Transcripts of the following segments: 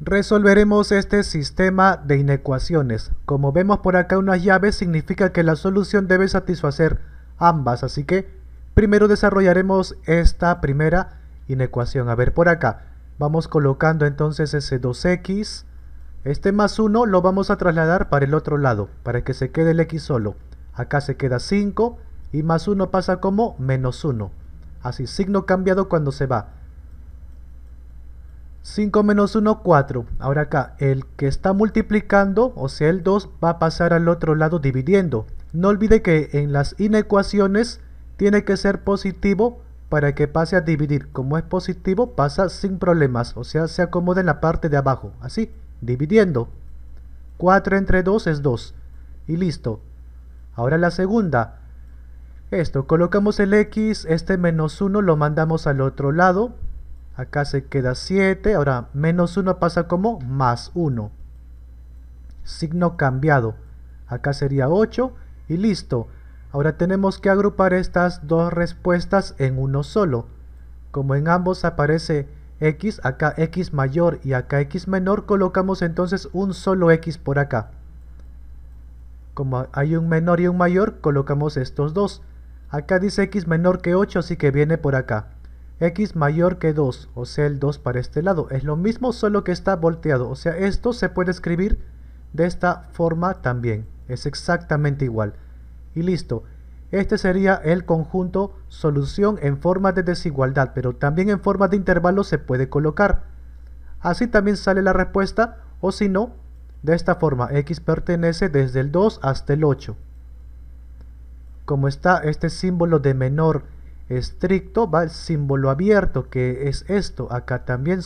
Resolveremos este sistema de inecuaciones. Como vemos por acá unas llaves, significa que la solución debe satisfacer ambas. Así que primero desarrollaremos esta primera inecuación. A ver, por acá. Vamos colocando entonces ese 2x. Este más 1 lo vamos a trasladar para el otro lado, para que se quede el x solo. Acá se queda 5 y más 1 pasa como menos 1. Así, signo cambiado cuando se va. 5 menos 1, 4. Ahora acá, el que está multiplicando, o sea el 2, va a pasar al otro lado dividiendo. No olvide que en las inecuaciones tiene que ser positivo para que pase a dividir. Como es positivo, pasa sin problemas, o sea, se acomoda en la parte de abajo, así, dividiendo. 4 entre 2 es 2. Y listo. Ahora la segunda. Esto, colocamos el x, este menos 1 lo mandamos al otro lado, Acá se queda 7. Ahora, menos 1 pasa como más 1. Signo cambiado. Acá sería 8 y listo. Ahora tenemos que agrupar estas dos respuestas en uno solo. Como en ambos aparece x, acá x mayor y acá x menor, colocamos entonces un solo x por acá. Como hay un menor y un mayor, colocamos estos dos. Acá dice x menor que 8, así que viene por acá x mayor que 2, o sea el 2 para este lado. Es lo mismo, solo que está volteado. O sea, esto se puede escribir de esta forma también. Es exactamente igual. Y listo. Este sería el conjunto solución en forma de desigualdad, pero también en forma de intervalo se puede colocar. Así también sale la respuesta, o si no, de esta forma, x pertenece desde el 2 hasta el 8. Como está este símbolo de menor estricto va el símbolo abierto, que es esto, acá también,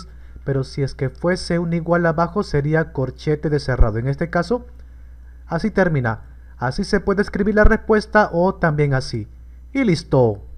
pero si es que fuese un igual abajo sería corchete de cerrado. En este caso, así termina. Así se puede escribir la respuesta o también así. Y listo.